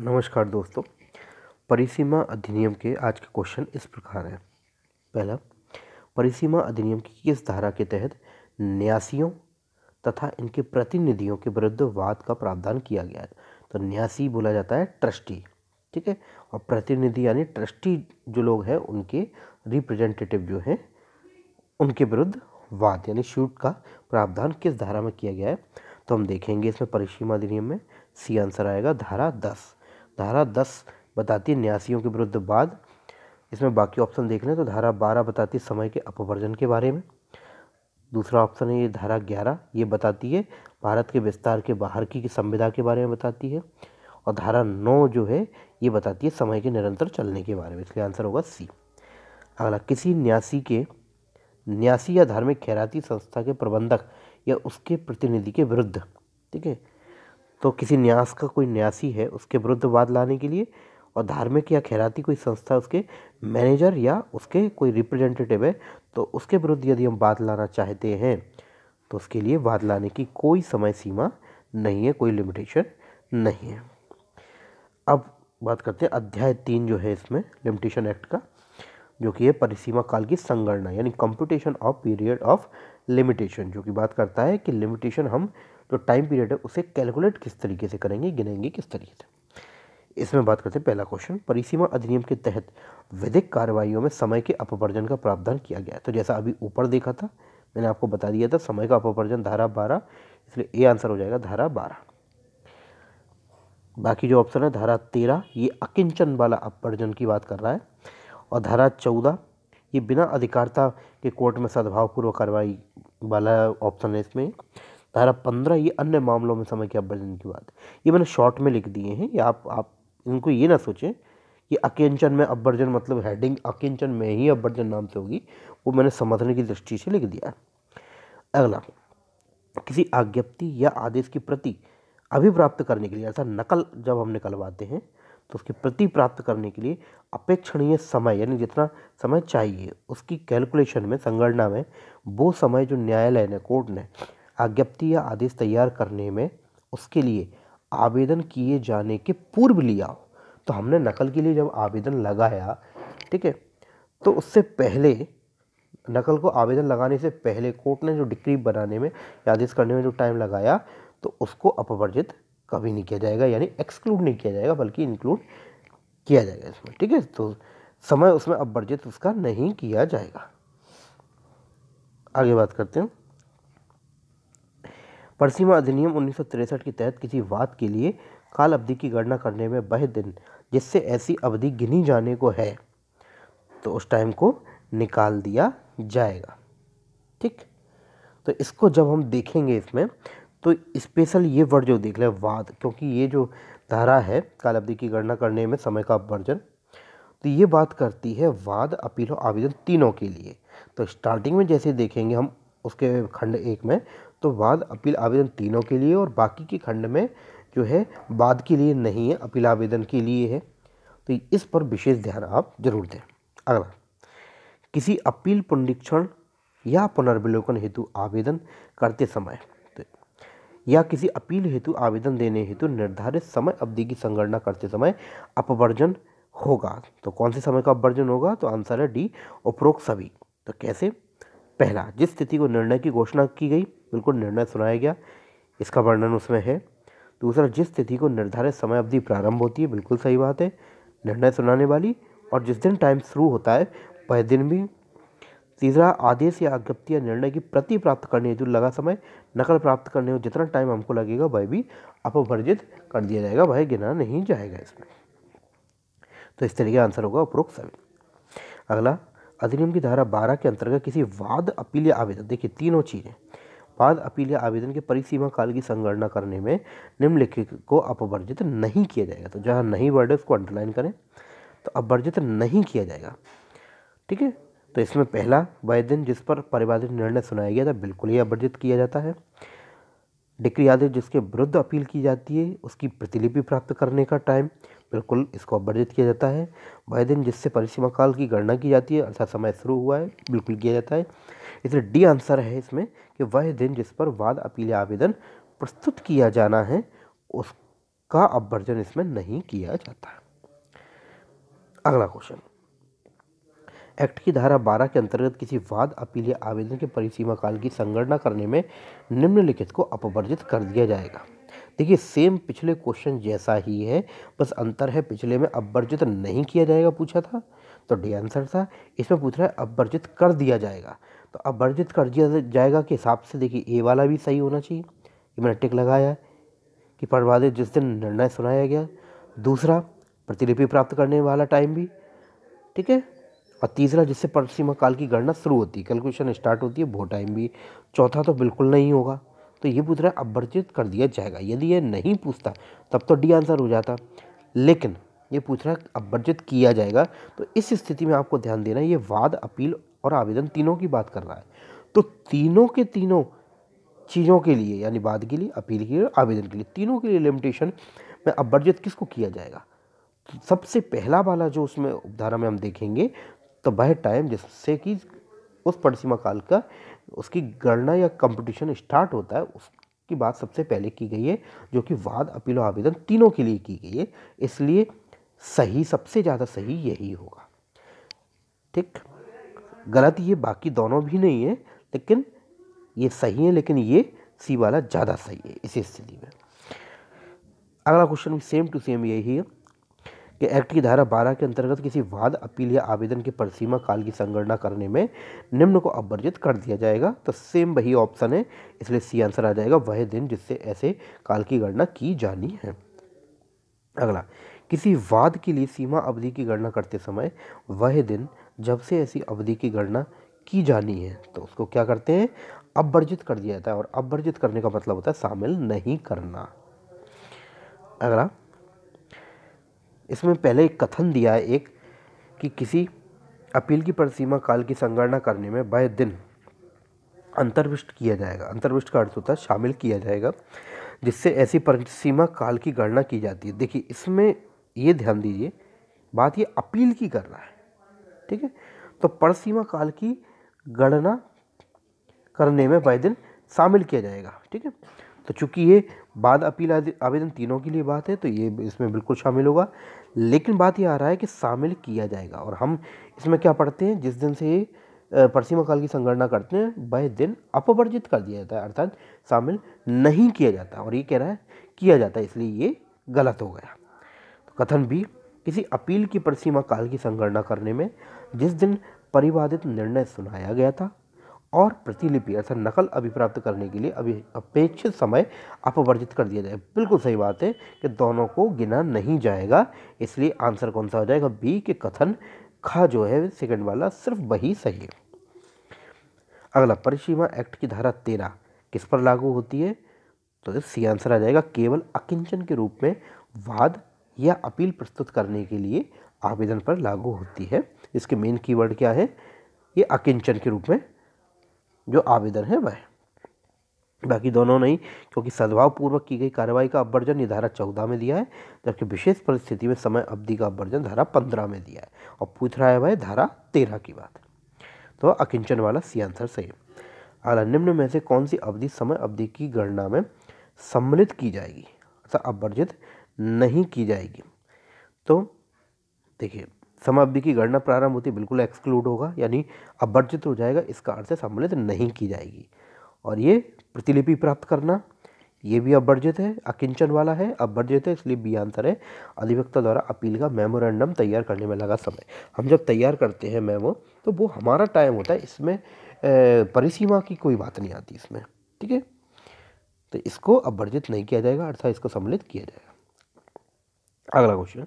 नमस्कार दोस्तों परिसीमा अधिनियम के आज के क्वेश्चन इस प्रकार हैं पहला परिसीमा अधिनियम की किस धारा के तहत न्यासियों तथा इनके प्रतिनिधियों के विरुद्ध वाद का प्रावधान किया गया है तो न्यासी बोला जाता है ट्रस्टी ठीक है और प्रतिनिधि यानी ट्रस्टी जो लोग हैं उनके रिप्रेजेंटेटिव जो हैं उनके विरुद्ध वाद यानी शूट का प्रावधान किस धारा में किया गया है तो हम देखेंगे इसमें परिसीमा अधिनियम में सी आंसर आएगा धारा दस धारा दस बताती है न्यासियों के विरुद्ध बाद इसमें बाकी ऑप्शन देख लें तो धारा बारह बताती है समय के अपवर्जन के बारे में दूसरा ऑप्शन है ये धारा ग्यारह ये बताती है भारत के विस्तार के बाहर की संविधा के बारे में बताती है और धारा नौ जो है ये बताती है समय के निरंतर चलने के बारे में इसलिए आंसर होगा सी अगला किसी न्यासी के न्यासी या धार्मिक खैराती संस्था के प्रबंधक या उसके प्रतिनिधि के विरुद्ध ठीक है तो किसी न्यास का कोई न्यासी है उसके विरुद्ध वाद लाने के लिए और धार्मिक या खैराती कोई संस्था उसके मैनेजर या उसके कोई रिप्रेजेंटेटिव है तो उसके विरुद्ध यदि हम वाद लाना चाहते हैं तो उसके लिए वाद लाने की कोई समय सीमा नहीं है कोई लिमिटेशन नहीं है अब बात करते हैं अध्याय तीन जो है इसमें लिमिटेशन एक्ट का जो कि है परिसीमा काल की संगणना यानी computation of period of limitation जो कि बात करता है कि लिमिटेशन हम जो टाइम पीरियड है उसे कैलकुलेट किस तरीके से करेंगे गिनेंगे किस तरीके से इसमें बात करते हैं पहला क्वेश्चन परिसीमा अधिनियम के तहत विधिक कार्रवाइयों में समय के अपवर्जन का प्रावधान किया गया है तो जैसा अभी ऊपर देखा था मैंने आपको बता दिया था समय का अपवर्जन धारा बारह इसलिए ए आंसर हो जाएगा धारा बारह बाकी जो ऑप्शन है धारा तेरह ये अकिंचन वाला अपवर्जन की बात कर रहा है और धारा चौदह ये बिना अधिकारता के कोर्ट में सद्भावपूर्वक कार्रवाई वाला ऑप्शन है इसमें धारा पंद्रह ये अन्य मामलों में समय के अभ्यर्थन की बात ये मैंने शॉर्ट में लिख दिए हैं या आप आप इनको ये ना सोचें कि अकेंचन में अभ्यर्जन मतलब हेडिंग अकेंचन में ही अभ्यर्जन नाम से होगी वो मैंने समझने की दृष्टि से लिख दिया अगला किसी आज्ञप्ति या आदेश की प्रति अभी प्राप्त करने के लिए ऐसा नकल जब हम निकलवाते हैं तो उसकी प्रति प्राप्त करने के लिए अपेक्षणीय समय यानी जितना समय चाहिए उसकी कैलकुलेशन में संगणना में वो समय जो न्यायालय ने कोर्ट ने आज्ञप्ति या आदेश तैयार करने में उसके लिए आवेदन किए जाने के पूर्व लिया हो तो हमने नकल के लिए जब आवेदन लगाया ठीक है तो उससे पहले नकल को आवेदन लगाने से पहले कोर्ट ने जो डिक्री बनाने में या आदेश करने में जो टाइम लगाया तो उसको अपवर्जित कभी नहीं किया जाएगा यानी एक्सक्लूड नहीं किया जाएगा बल्कि इंक्लूड किया जाएगा इसमें ठीक है तो समय उसमें अपवर्जित उसका नहीं किया जाएगा आगे बात करते हैं परसीमा अधिनियम उन्नीस के तहत किसी वाद के लिए काल अवधि की गणना करने में वह दिन जिससे ऐसी अवधि गिनी जाने को है तो उस टाइम को निकाल दिया जाएगा ठीक तो इसको जब हम देखेंगे इसमें तो स्पेशल ये वर्ड जो देख लें वाद क्योंकि ये जो धारा है काल अवधि की गणना करने में समय का वर्जन तो ये बात करती है वाद अपील और आवेदन तीनों के लिए तो स्टार्टिंग में जैसे देखेंगे हम उसके खंड एक में तो वाद अपील आवेदन तीनों के लिए और बाकी के खंड में जो है वाद के लिए नहीं है अपील आवेदन के लिए है तो इस पर विशेष ध्यान आप जरूर दें अगला किसी अपील पुनरीक्षण या पुनर्विलोकन हेतु आवेदन करते समय तो या किसी अपील हेतु आवेदन देने हेतु निर्धारित समय अवधि की संगणना करते समय अपवर्जन होगा तो कौन से समय का अपवर्जन होगा तो आंसर है डी उपरोक्त सभी तो कैसे पहला जिस स्थिति को निर्णय की घोषणा की गई बिल्कुल निर्णय सुनाया गया इसका वर्णन उसमें है दूसरा जिस तिथि को निर्धारित समय अवधि प्रारंभ होती है बिल्कुल सही बात है निर्णय सुनाने वाली और जिस दिन टाइम शुरू होता है वह दिन भी तीसरा आदेश या अज्ञप्ति या निर्णय की प्रति प्राप्त करने हेतु लगा समय नकल प्राप्त करने हो जितना टाइम हमको लगेगा वह भी अपवर्जित कर दिया जाएगा वह गिना नहीं जाएगा इसमें तो इस तरीके का आंसर होगा उपरोक्त सभी अगला अधिनियम की धारा बारह के अंतर्गत किसी वाद अपील या आवेदन देखिए तीनों चीज़ें बाद या आवेदन के परिसीमा काल की संगणना करने में निम्नलिखित को अपवर्जित नहीं किया जाएगा तो जहाँ नहीं वर्ड है उसको अंडरलाइन करें तो अपवर्जित नहीं किया जाएगा ठीक है तो इसमें पहला वह दिन जिस पर परिवादित निर्णय सुनाया गया था बिल्कुल ही अपवर्जित किया जाता है डिक्री आदेश जिसके विरुद्ध अपील की जाती है उसकी प्रतिलिपि प्राप्त करने का टाइम बिल्कुल इसको अपवर्जित किया जाता है वह दिन जिससे परिसीमा काल की गणना की जाती है अर्थात समय शुरू हुआ है बिल्कुल किया जाता है इसलिए डी आंसर है इसमें कि वह दिन जिस पर वाद अपील आवेदन प्रस्तुत किया जाना है उसका अपवर्जन इसमें नहीं किया जाता अगला क्वेश्चन एक्ट की धारा बारह के अंतर्गत किसी वाद अपील आवेदन के परिसीमा काल की संगणना करने में निम्नलिखित को अपवर्जित कर दिया जाएगा देखिए सेम पिछले क्वेश्चन जैसा ही है बस अंतर है पिछले में वर्जित नहीं किया जाएगा पूछा था तो डी आंसर था इसमें पूछ रहा है वर्जित कर दिया जाएगा तो अब्बर्जित कर दिया जाएगा के हिसाब से देखिए ए वाला भी सही होना चाहिए कि मैंने टिक लगाया कि प्रवादित जिस दिन निर्णय सुनाया गया दूसरा प्रतिलिपि प्राप्त करने वाला टाइम भी ठीक है और तीसरा जिससे परिसीमा काल की गणना शुरू होती है कैलकुलेशन स्टार्ट होती है वो टाइम भी चौथा तो बिल्कुल नहीं होगा तो ये पूछ रहा है अवर्जित कर दिया जाएगा यदि ये नहीं पूछता तब तो डी आंसर हो जाता लेकिन ये पूछ रहा है अवर्जित किया जाएगा तो इस स्थिति में आपको ध्यान देना ये वाद अपील और आवेदन तीनों की बात कर रहा है तो तीनों के तीनों चीज़ों के लिए यानी वाद के लिए अपील के लिए आवेदन के लिए तीनों के लिए लिमिटेशन में अवर्जित किसको किया जाएगा तो सबसे पहला वाला जो उसमें उपधारा में हम देखेंगे तो वह टाइम जिससे कि उस परिसीमा काल का उसकी गणना या कंपटीशन स्टार्ट होता है उसकी बात सबसे पहले की गई है जो कि वाद अपील और आवेदन तीनों के लिए की गई है इसलिए सही सबसे ज़्यादा सही यही होगा ठीक गलत ये बाकी दोनों भी नहीं है लेकिन ये सही है लेकिन ये सी वाला ज़्यादा सही है इसी स्थिति में अगला क्वेश्चन भी सेम टू सेम यही है कि एक्ट की धारा बारह के अंतर्गत किसी वाद अपील या आवेदन की परसीमा काल की संगणना करने में निम्न को अवर्जित कर दिया जाएगा तो सेम वही ऑप्शन है इसलिए सी आंसर आ जाएगा वह दिन जिससे ऐसे काल की गणना की जानी है अगला किसी वाद के लिए सीमा अवधि की गणना करते समय वह दिन जब से ऐसी अवधि की गणना की जानी है तो उसको क्या करते हैं अवर्जित कर दिया जाता है और अवर्जित करने का मतलब होता है शामिल नहीं करना अगला इसमें पहले एक कथन दिया है एक कि किसी अपील की परिसीमा काल की संगणना करने में बाय दिन अंतर्विष्ट किया जाएगा अंतर्विष्ट का अर्थ होता है शामिल किया जाएगा जिससे ऐसी परिसीमा काल की गणना की जाती है देखिए इसमें ये ध्यान दीजिए बात ये अपील की कर रहा है ठीक है तो परिसीमा काल की गणना करने में बाय दिन शामिल किया जाएगा ठीक है तो चूँकि ये बाद अपील आवेदन तीनों के लिए बात है तो ये इसमें बिल्कुल शामिल होगा लेकिन बात ये आ रहा है कि शामिल किया जाएगा और हम इसमें क्या पढ़ते हैं जिस दिन से ये परसीम काल की संगणना करते हैं वह दिन अपवर्जित कर दिया जाता है अर्थात शामिल नहीं किया जाता और ये कह रहा है किया जाता है इसलिए ये गलत हो गया तो कथन भी किसी अपील की परसीमा काल की संगणना करने में जिस दिन परिवादित निर्णय सुनाया गया था और प्रतिलिपि अर्थात नकल अभिप्राप्त करने के लिए अभी अपेक्षित समय अपवर्जित कर दिया जाए बिल्कुल सही बात है कि दोनों को गिना नहीं जाएगा इसलिए आंसर कौन सा हो जाएगा बी के कथन खा जो है सेकंड वाला सिर्फ वही सही है अगला परिसीमा एक्ट की धारा तेरह किस पर लागू होती है तो सी आंसर आ जाएगा केवल अकिंचन के रूप में वाद या अपील प्रस्तुत करने के लिए आवेदन पर लागू होती है इसके मेन कीवर्ड क्या है ये अकिंचन के रूप में जो आवेदन है वह बाकी दोनों नहीं क्योंकि सद्भावपूर्वक की गई कार्रवाई का अपवर्जन ये धारा चौदह में दिया है जबकि विशेष परिस्थिति में समय अवधि का अपवर्जन धारा पंद्रह में दिया है और पूछ रहा है वह धारा तेरह की बात तो अकिंचन वाला सी आंसर सही अला निम्न में से कौन सी अवधि समय अवधि की गणना में सम्मिलित की जाएगी अर्थात अवर्जित नहीं की जाएगी तो देखिए समाप्ति की गणना प्रारंभ होती बिल्कुल एक्सक्लूड होगा यानी अवर्जित हो जाएगा इस कारण से सम्मिलित नहीं की जाएगी और ये प्रतिलिपि प्राप्त करना ये भी अवर्जित है अकिंचन वाला है अवर्जित है इसलिए बी आंसर है अधिवक्ता द्वारा अपील का मेमोरेंडम तैयार करने में लगा समय हम जब तैयार करते हैं मेमो तो वो हमारा टाइम होता है इसमें परिसीमा की कोई बात नहीं आती इसमें ठीक है तो इसको अवर्जित नहीं किया जाएगा अर्थात इसको सम्मिलित किया जाएगा अगला क्वेश्चन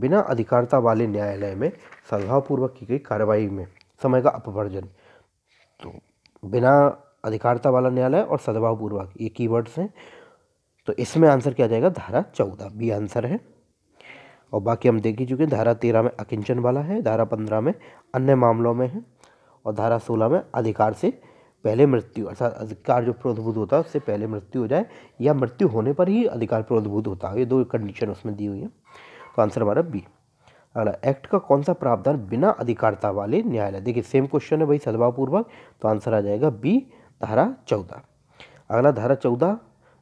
बिना अधिकारता वाले न्यायालय में सद्भावपूर्वक की गई कार्रवाई में समय का अपवर्जन तो बिना अधिकारता वाला न्यायालय और सद्भावपूर्वक ये कीवर्ड्स हैं तो इसमें आंसर क्या जाएगा धारा चौदह बी आंसर है और बाकी हम देख ही चुके हैं धारा तेरह में अकिंचन वाला है धारा पंद्रह में अन्य मामलों में है और धारा सोलह में अधिकार से पहले मृत्यु अर्थात अधिकार जो प्रोद्भूत होता है उससे पहले मृत्यु हो जाए या मृत्यु होने पर ही अधिकार प्रोद्भूत होता है ये दो कंडीशन उसमें दी हुई है तो आंसर हमारा बी अगला एक्ट का कौन सा प्रावधान बिना अधिकारता वाले न्यायालय देखिए सेम क्वेश्चन है भाई सद्भावपूर्वक तो आंसर आ जाएगा बी धारा चौदह अगला धारा चौदह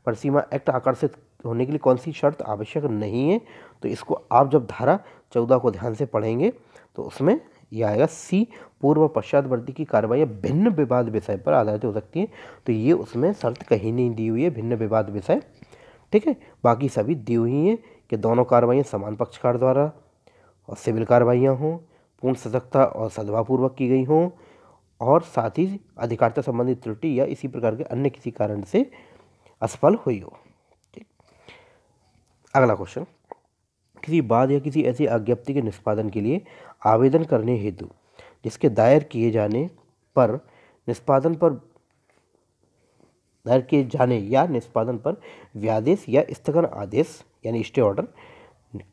पर सीमा एक्ट आकर्षित होने के लिए कौन सी शर्त आवश्यक नहीं है तो इसको आप जब धारा चौदह को ध्यान से पढ़ेंगे तो उसमें यह आएगा सी पूर्व पश्चातवर्ती की कार्रवाई भिन्न विवाद विषय पर आधारित हो सकती है तो ये उसमें शर्त कहीं नहीं दी हुई है भिन्न विवाद विषय ठीक है बाकी सभी दी हुई हैं कि दोनों कार्रवाइयाँ समान पक्षकार द्वारा और सिविल कार्रवाइयाँ हों पूर्ण सजगता और सद्भावपूर्वक की गई हों और साथ ही अधिकारिता संबंधी त्रुटि या इसी प्रकार के अन्य किसी कारण से असफल हुई हो ठीक अगला क्वेश्चन किसी बाद या किसी ऐसी आज्ञप्ति के निष्पादन के लिए आवेदन करने हेतु जिसके दायर किए जाने पर निष्पादन पर दायर किए जाने या निष्पादन पर व्यादेश या स्थगन आदेश यानी स्टे ऑर्डर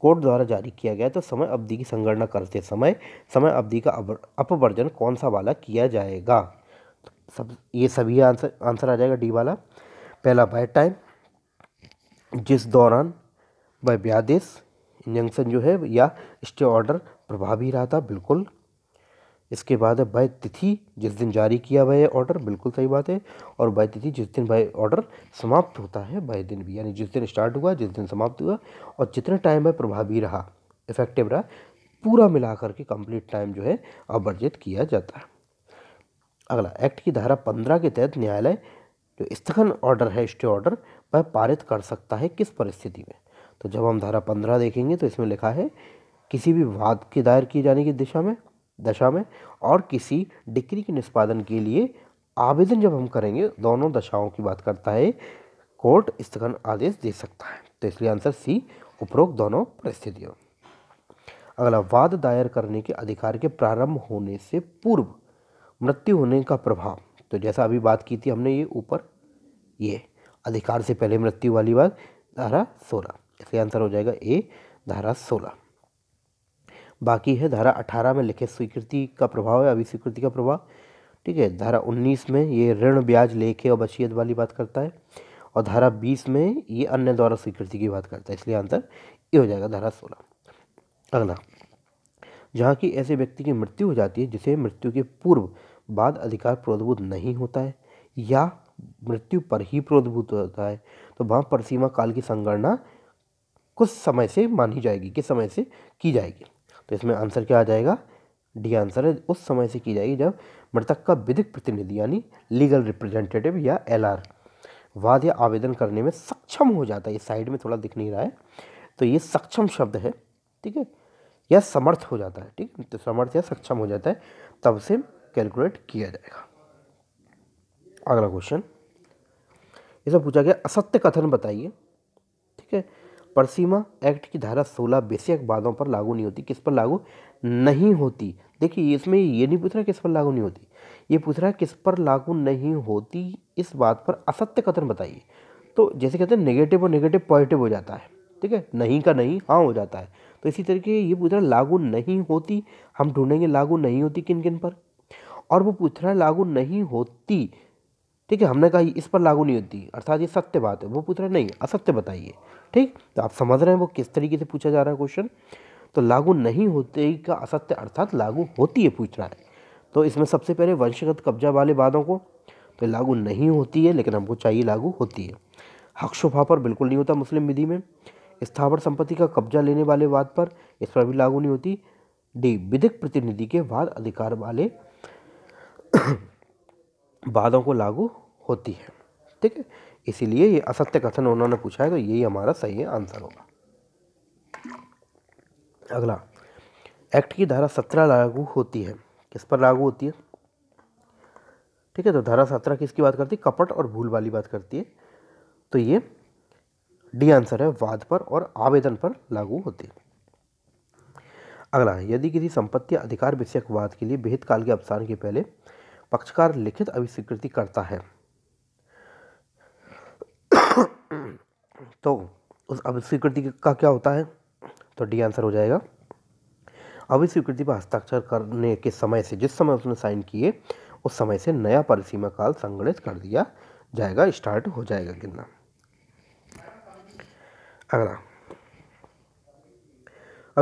कोर्ट द्वारा जारी किया गया तो समय अवधि की संगणना करते समय समय अवधि का अपवर्जन कौन सा वाला किया जाएगा तो सब ये सभी आंसर आंसर आ जाएगा डी वाला पहला बाय टाइम जिस दौरान बाय व्यादेश इंजंक्शन जो है या स्टे ऑर्डर प्रभावी रहा था बिल्कुल इसके बाद है बाय तिथि जिस दिन जारी किया हुआ है ऑर्डर बिल्कुल सही बात है और बाय तिथि जिस दिन भाई ऑर्डर समाप्त होता है भाई दिन भी यानी जिस दिन स्टार्ट हुआ जिस दिन समाप्त हुआ और जितना टाइम है प्रभावी रहा इफेक्टिव रहा पूरा मिला करके कंप्लीट टाइम जो है अवर्जित किया जाता है अगला एक्ट की धारा पंद्रह के तहत न्यायालय जो स्थगन ऑर्डर है स्टे ऑर्डर वह पारित कर सकता है किस परिस्थिति में तो जब हम धारा पंद्रह देखेंगे तो इसमें लिखा है किसी भी वाद के दायर किए जाने की दिशा में दशा में और किसी डिक्री के निष्पादन के लिए आवेदन जब हम करेंगे दोनों दशाओं की बात करता है कोर्ट स्थगन आदेश दे सकता है तो इसलिए आंसर सी उपरोक्त दोनों परिस्थितियों अगला वाद दायर करने के अधिकार के प्रारंभ होने से पूर्व मृत्यु होने का प्रभाव तो जैसा अभी बात की थी हमने ये ऊपर ये अधिकार से पहले मृत्यु वाली बात धारा सोलह इसलिए आंसर हो जाएगा ए धारा सोलह बाकी है धारा अठारह में लिखित स्वीकृति का प्रभाव है अभिस्वीकृति का प्रभाव ठीक है धारा उन्नीस में ये ऋण ब्याज लेखे और बशियत वाली बात करता है और धारा बीस में ये अन्य द्वारा स्वीकृति की बात करता है इसलिए आंसर ये हो जाएगा धारा सोलह अगला जहाँ की ऐसे व्यक्ति की मृत्यु हो जाती है जिसे मृत्यु के पूर्व बाद अधिकार प्रोद्भूत नहीं होता है या मृत्यु पर ही प्रोद्भूत होता है तो वहाँ पर सीमा काल की संगणना कुछ समय से मानी जाएगी किस समय से की जाएगी तो इसमें आंसर क्या आ जाएगा डी आंसर है उस समय से की जाएगी जब मृतक का विधिक प्रतिनिधि यानी लीगल रिप्रेजेंटेटिव या एल वाद या आवेदन करने में सक्षम हो जाता है ये साइड में थोड़ा दिख नहीं रहा है तो ये सक्षम शब्द है ठीक है या समर्थ हो जाता है ठीक है तो समर्थ या सक्षम हो जाता है तब से कैलकुलेट किया जाएगा अगला क्वेश्चन इसमें पूछा गया असत्य कथन बताइए ठीक है परसीमा एक्ट की धारा सोलह बेसिक वादों पर लागू नहीं होती किस पर लागू नहीं होती देखिए इसमें ये नहीं पूछ रहा किस पर लागू नहीं होती ये पूछ रहा किस पर लागू नहीं होती इस बात पर असत्य कथन बताइए तो जैसे कहते हैं नेगेटिव और नेगेटिव पॉजिटिव हो जाता है ठीक है नहीं का नहीं हाँ हो जाता है तो इसी तरीके ये पूछ रहा लागू नहीं होती हम ढूंढेंगे लागू नहीं होती किन किन पर और वो पूछ रहा लागू नहीं होती ठीक है हमने कहा इस पर लागू नहीं होती अर्थात ये सत्य बात है वो पूछ रहा है नहीं असत्य बताइए ठीक तो आप समझ रहे हैं वो किस तरीके से पूछा जा रहा है क्वेश्चन तो लागू नहीं होते का असत्य अर्थात लागू होती है पूछ रहा है तो इसमें सबसे पहले वंशगत कब्जा वाले वादों को तो लागू नहीं होती है लेकिन हमको चाहिए लागू होती है हक शुभा पर बिल्कुल नहीं होता मुस्लिम विधि में स्थावर संपत्ति का कब्जा लेने वाले वाद पर इस पर भी लागू नहीं होती डी विधिक प्रतिनिधि के वाद अधिकार वाले वादों को लागू होती है ठीक है इसीलिए ये असत्य कथन उन्होंने पूछा है तो यही हमारा सही आंसर होगा अगला एक्ट की धारा सत्रह लागू होती है किस पर लागू होती है ठीक है तो धारा सत्रह किसकी बात करती है कपट और भूल वाली बात करती है तो ये डी आंसर है वाद पर और आवेदन पर लागू होती है अगला यदि किसी संपत्ति अधिकार विषयक वाद के लिए विहित काल के अवसान के पहले पक्षकार लिखित अभिस्वीकृति करता है तो उस अभिस्वीकृति का क्या होता है तो डी आंसर हो जाएगा अभिस्वीकृति पर हस्ताक्षर करने के समय से जिस समय उसने साइन किए उस समय से नया परिसीमा काल संगणित कर दिया जाएगा स्टार्ट हो जाएगा गिनना अगला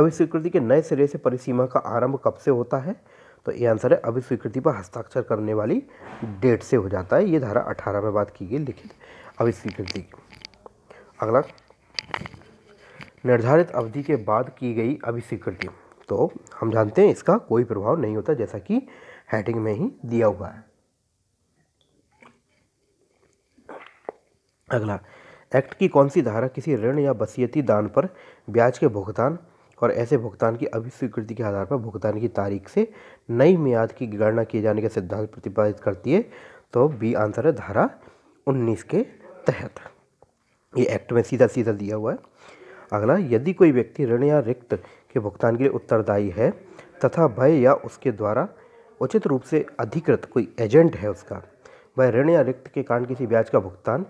अभिस्वीकृति के नए सिरे से परिसीमा का आरंभ कब से होता है तो ये आंसर है अभी स्वीकृति पर हस्ताक्षर करने वाली डेट से हो जाता है ये धारा अठारह में बात की गई लिखित अभिस्वीकृति की अगला निर्धारित अवधि के बाद की गई अभिस्वीकृति तो हम जानते हैं इसका कोई प्रभाव नहीं होता जैसा कि हेडिंग में ही दिया हुआ है अगला एक्ट की कौन सी धारा किसी ऋण या बसियती दान पर ब्याज के भुगतान और ऐसे भुगतान की अभिस्वीकृति के आधार पर भुगतान की तारीख से नई मियाद की गणना किए जाने का सिद्धांत प्रतिपादित करती है तो बी आंसर है धारा उन्नीस के तहत ये एक्ट में सीधा सीधा दिया हुआ है अगला यदि कोई व्यक्ति ऋण या रिक्त के भुगतान के लिए उत्तरदायी है तथा भय या उसके द्वारा उचित रूप से अधिकृत कोई एजेंट है उसका वह ऋण या रिक्त के कारण किसी ब्याज का भुगतान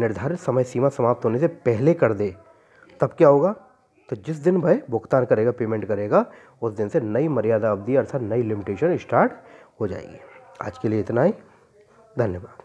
निर्धारित समय सीमा समाप्त होने से पहले कर दे तब क्या होगा तो जिस दिन भाई भुगतान करेगा पेमेंट करेगा उस दिन से नई मर्यादा अवधि अर्थात नई लिमिटेशन स्टार्ट हो जाएगी आज के लिए इतना ही धन्यवाद